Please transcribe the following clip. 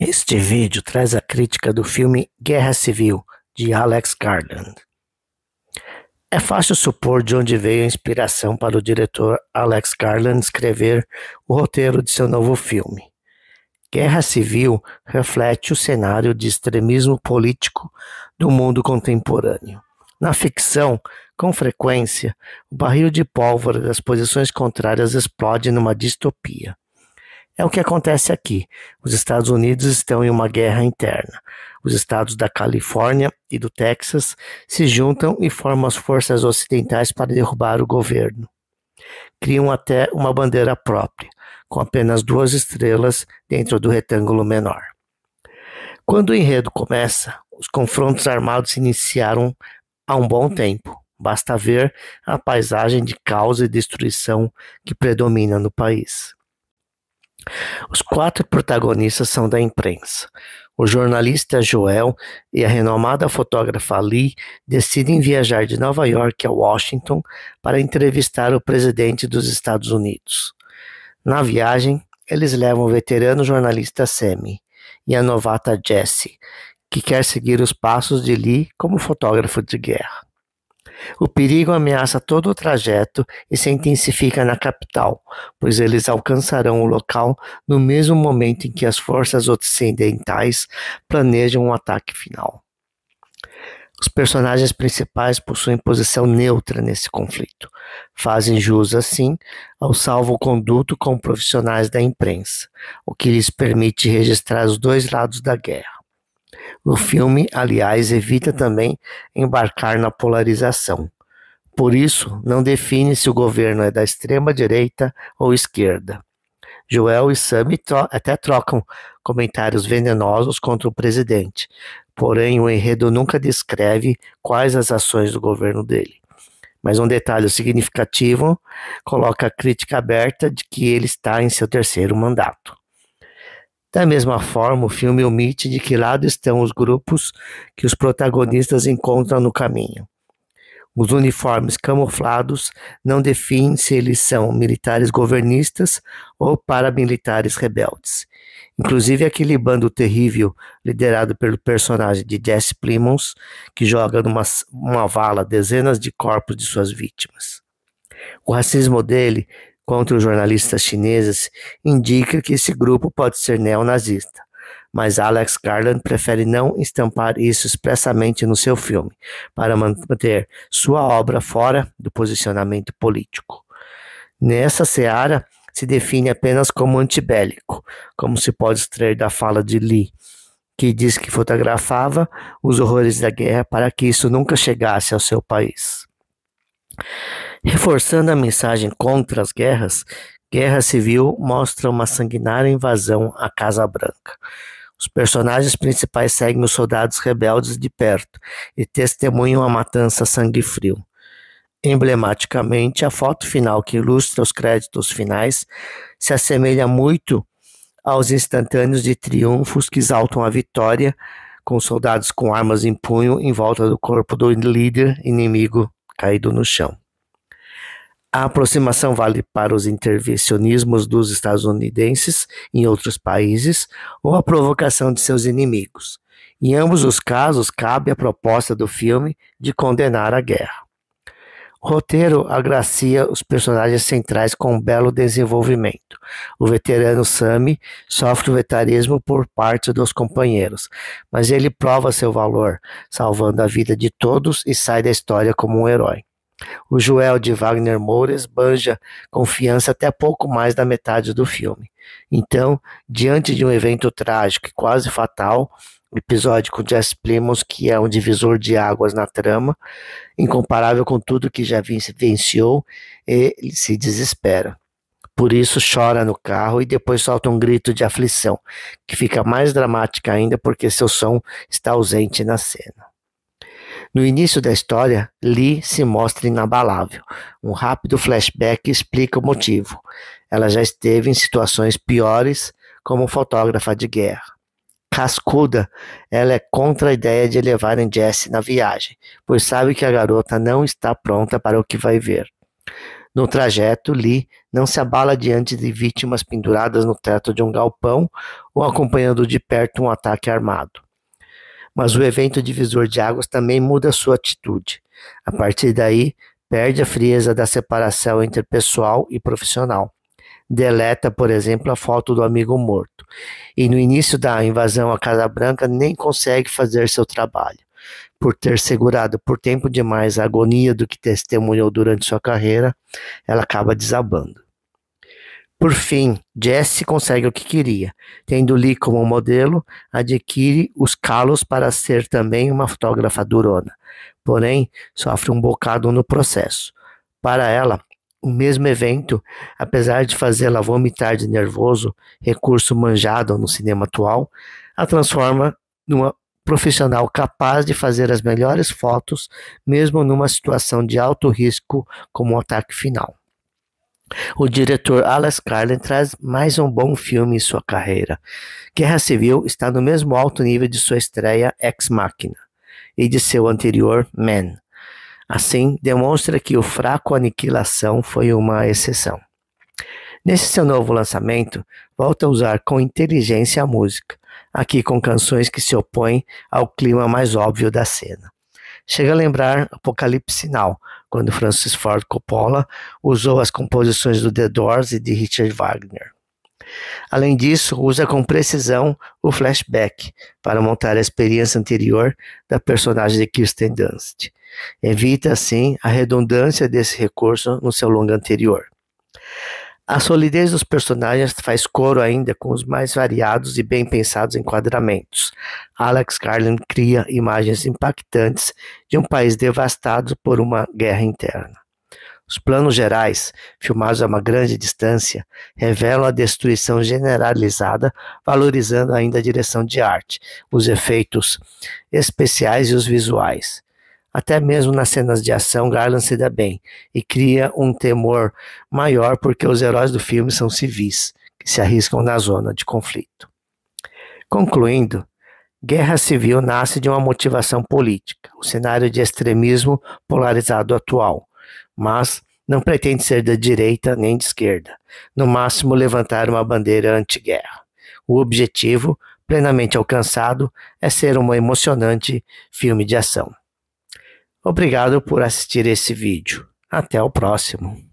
Este vídeo traz a crítica do filme Guerra Civil, de Alex Garland. É fácil supor de onde veio a inspiração para o diretor Alex Garland escrever o roteiro de seu novo filme. Guerra Civil reflete o cenário de extremismo político do mundo contemporâneo. Na ficção, com frequência, o barril de pólvora das posições contrárias explode numa distopia. É o que acontece aqui. Os Estados Unidos estão em uma guerra interna. Os estados da Califórnia e do Texas se juntam e formam as forças ocidentais para derrubar o governo. Criam até uma bandeira própria, com apenas duas estrelas dentro do retângulo menor. Quando o enredo começa, os confrontos armados se iniciaram há um bom tempo. Basta ver a paisagem de caos e destruição que predomina no país. Os quatro protagonistas são da imprensa. O jornalista Joel e a renomada fotógrafa Lee decidem viajar de Nova York a Washington para entrevistar o presidente dos Estados Unidos. Na viagem, eles levam o veterano jornalista Sammy e a novata Jessie, que quer seguir os passos de Lee como fotógrafo de guerra. O perigo ameaça todo o trajeto e se intensifica na capital, pois eles alcançarão o local no mesmo momento em que as forças ocidentais planejam um ataque final. Os personagens principais possuem posição neutra nesse conflito. Fazem jus, assim, ao salvo-conduto com profissionais da imprensa, o que lhes permite registrar os dois lados da guerra. O filme, aliás, evita também embarcar na polarização. Por isso, não define se o governo é da extrema direita ou esquerda. Joel e Sam tro até trocam comentários venenosos contra o presidente, porém o enredo nunca descreve quais as ações do governo dele. Mas um detalhe significativo coloca a crítica aberta de que ele está em seu terceiro mandato. Da mesma forma, o filme omite de que lado estão os grupos que os protagonistas encontram no caminho. Os uniformes camuflados não definem se eles são militares governistas ou paramilitares rebeldes. Inclusive aquele bando terrível liderado pelo personagem de Jesse Plimons, que joga numa uma vala dezenas de corpos de suas vítimas. O racismo dele contra os jornalistas chineses indica que esse grupo pode ser neonazista, mas Alex Garland prefere não estampar isso expressamente no seu filme, para manter sua obra fora do posicionamento político. Nessa seara, se define apenas como antibélico, como se pode extrair da fala de Lee, que diz que fotografava os horrores da guerra para que isso nunca chegasse ao seu país. Reforçando a mensagem contra as guerras, Guerra Civil mostra uma sanguinária invasão à Casa Branca. Os personagens principais seguem os soldados rebeldes de perto e testemunham a matança a sangue frio. Emblematicamente, a foto final que ilustra os créditos finais se assemelha muito aos instantâneos de triunfos que exaltam a vitória, com soldados com armas em punho em volta do corpo do líder inimigo caído no chão. A aproximação vale para os intervencionismos dos estadunidenses em outros países ou a provocação de seus inimigos. Em ambos os casos, cabe a proposta do filme de condenar a guerra. O roteiro agracia os personagens centrais com um belo desenvolvimento. O veterano Sammy sofre o vetarismo por parte dos companheiros, mas ele prova seu valor, salvando a vida de todos e sai da história como um herói. O Joel de Wagner Moura esbanja confiança até pouco mais da metade do filme. Então, diante de um evento trágico e quase fatal, episódio com Jess Plemons, que é um divisor de águas na trama, incomparável com tudo que já venceu ele se desespera. Por isso chora no carro e depois solta um grito de aflição, que fica mais dramática ainda porque seu som está ausente na cena. No início da história, Lee se mostra inabalável. Um rápido flashback explica o motivo. Ela já esteve em situações piores como fotógrafa de guerra. Cascuda, ela é contra a ideia de levarem Jesse na viagem, pois sabe que a garota não está pronta para o que vai ver. No trajeto, Lee não se abala diante de vítimas penduradas no teto de um galpão ou acompanhando de perto um ataque armado. Mas o evento divisor de águas também muda sua atitude. A partir daí, perde a frieza da separação entre pessoal e profissional. Deleta, por exemplo, a foto do amigo morto e no início da invasão à Casa Branca nem consegue fazer seu trabalho, por ter segurado por tempo demais a agonia do que testemunhou durante sua carreira, ela acaba desabando. Por fim, Jesse consegue o que queria. Tendo Lee como modelo, adquire os calos para ser também uma fotógrafa durona. Porém, sofre um bocado no processo. Para ela, o mesmo evento, apesar de fazê-la vomitar de nervoso, recurso manjado no cinema atual, a transforma numa profissional capaz de fazer as melhores fotos, mesmo numa situação de alto risco como o um ataque final. O diretor Alex Garland traz mais um bom filme em sua carreira. Guerra Civil está no mesmo alto nível de sua estreia Ex Machina e de seu anterior Man. Assim, demonstra que o fraco Aniquilação foi uma exceção. Nesse seu novo lançamento, volta a usar com inteligência a música, aqui com canções que se opõem ao clima mais óbvio da cena. Chega a lembrar Apocalipse Sinal, quando Francis Ford Coppola usou as composições do The Doors e de Richard Wagner. Além disso, usa com precisão o flashback para montar a experiência anterior da personagem de Kirsten Dunst. Evita, assim, a redundância desse recurso no seu longa anterior. A solidez dos personagens faz coro ainda com os mais variados e bem pensados enquadramentos. Alex Garland cria imagens impactantes de um país devastado por uma guerra interna. Os planos gerais, filmados a uma grande distância, revelam a destruição generalizada, valorizando ainda a direção de arte, os efeitos especiais e os visuais. Até mesmo nas cenas de ação, Garland se dá bem e cria um temor maior porque os heróis do filme são civis que se arriscam na zona de conflito. Concluindo, guerra civil nasce de uma motivação política, o cenário de extremismo polarizado atual mas não pretende ser da direita nem de esquerda, no máximo levantar uma bandeira anti-guerra. O objetivo, plenamente alcançado, é ser um emocionante filme de ação. Obrigado por assistir esse vídeo. Até o próximo.